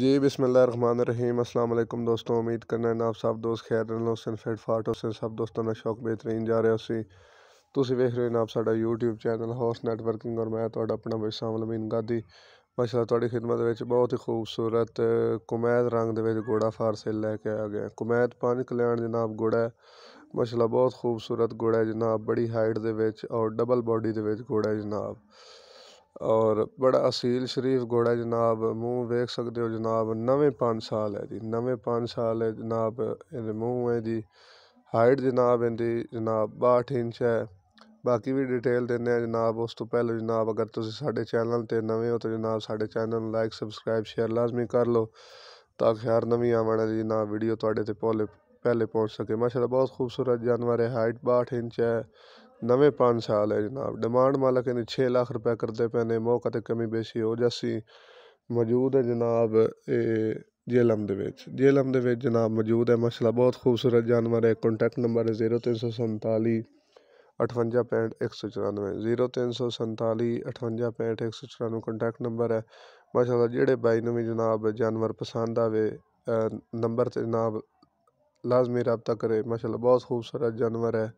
जी बिसमीम अल्लाम दोस्तों उम्मीद करना है आप सब दोस्त ਖੈਰ ਨਾਲ ਹੁਸਨ ਫਿਟ ਫਾਟ ਸੇ ਸਭ ਦੋਸਤਾਂ ਦਾ ਸ਼ੌਕ ਬਿਹਤਰੀਨ ਜਾ ਰਿਹਾ ਸੀ ਤੁਸੀਂ ਵੇਖ ਰਹੇ ਹੋ ਆਪ ਸਾਡਾ YouTube ਚੈਨਲ ਹੌਸ ਨੈਟਵਰਕਿੰਗ ਔਰ ਮੈਂ ਤੁਹਾਡਾ ਆਪਣਾ ਸਾਮਲ ਮੀਨ ਗਾਦੀ ਮਾਸ਼ਾਅੱਲਾ ਤੁਹਾਡੀ ਖidmat ਵਿੱਚ ਬਹੁਤ ਹੀ ਖੂਬਸੂਰਤ ਕੁਮੈਦ ਰੰਗ ਦੇ ਵਿੱਚ ਘੋੜਾ ਫਾਰਸੇ ਲੈ ਕੇ ਆ ਗਿਆ ਕੁਮੈਦ ਪੰਜ ਕਲਿਆਣ ਜਨਾਬ ਘੋੜਾ ਮਾਸ਼ਾਅੱਲਾ ਬਹੁਤ ਖੂਬਸੂਰਤ ਘੋੜਾ ਜਨਾਬ ਬੜੀ ਹਾਈਟ ਦੇ ਵਿੱਚ ਔਰ ਡਬਲ ਬਾਡੀ ਦੇ ਵਿੱਚ ਘੋੜਾ ਜਨਾਬ और बड़ा असील शरीफ घोड़ा जनाब मूँह देख सकते हो जनाब नवे पांच साल है जी नवे पांच साल है जनाब इन मूँह है जी हाइट जनाब इनकी जनाब बाहठ इंच है बाकी भी डिटेल देने जनाब उस तो पहले जनाब अगर तुम साडे चैनल पर नवे हो तो जनाब साढ़े चैनल लाइक सबसक्राइब शेयर लाजमी कर लो ताकि हर नवी आवन है जी ना वीडियो तो पहले पहुँच सके माशा बहुत खूबसूरत जानवर है हाइट बाहठ इंच है ਨਵੇਂ ਪੰਜ ਸਾਲ ਹੈ ਜਨਾਬ ਡਿਮਾਂਡ ਮਾਲਕ ਇਹਦੀ 6 ਲੱਖ ਰੁਪਏ ਕਰਦੇ ਪਏ ਨੇ ਮੌਕਾ ਤੇ ਕਮੀ ਬੇਸ਼ੀ ਹੋ ਜਾਸੀ ਮੌਜੂਦ ਹੈ ਜਨਾਬ ਇਹ ਜੇਲਮ ਦੇ ਵਿੱਚ ਜੇਲਮ ਦੇ ਵਿੱਚ ਜਨਾਬ ਮੌਜੂਦ ਹੈ ਮਸਲਾ ਬਹੁਤ ਖੂਬਸੂਰਤ ਜਾਨਵਰ ਹੈ ਕੰਟੈਕਟ ਨੰਬਰ ਹੈ 0347 586594 0347 586594 ਕੰਟੈਕਟ ਨੰਬਰ ਹੈ ਮਾਸ਼ਾਅੱਲਾ ਜਿਹੜੇ ਬਾਈ ਨੂੰ ਵੀ ਜਨਾਬ ਜਾਨਵਰ ਪਸੰਦ ਆਵੇ ਨੰਬਰ ਤੇ ਜਨਾਬ ਲਾਜ਼ਮੀ رابطہ ਕਰੇ ਮਾਸ਼ਾਅੱਲਾ ਬਹੁਤ ਖੂਬਸੂਰਤ ਜਾਨਵਰ ਹੈ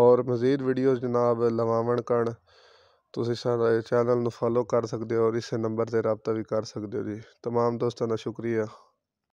ਔਰ ਮਜ਼ੀਦ ਵੀਡੀਓਜ਼ ਜਨਾਬ ਲਵਾਵਣ ਕਣ ਤੁਸੀਂ ਸਾਡਾ ਚੈਨਲ ਨੂੰ ਫੋਲੋ ਕਰ ਸਕਦੇ ਹੋ ਔਰ ਇਸੇ ਨੰਬਰ 'ਤੇ ਰਾਬਤਾ ਵੀ ਕਰ ਸਕਦੇ ਹੋ ਜੀ ਤਮਾਮ ਦੋਸਤਾਂ ਦਾ ਸ਼ੁਕਰੀਆ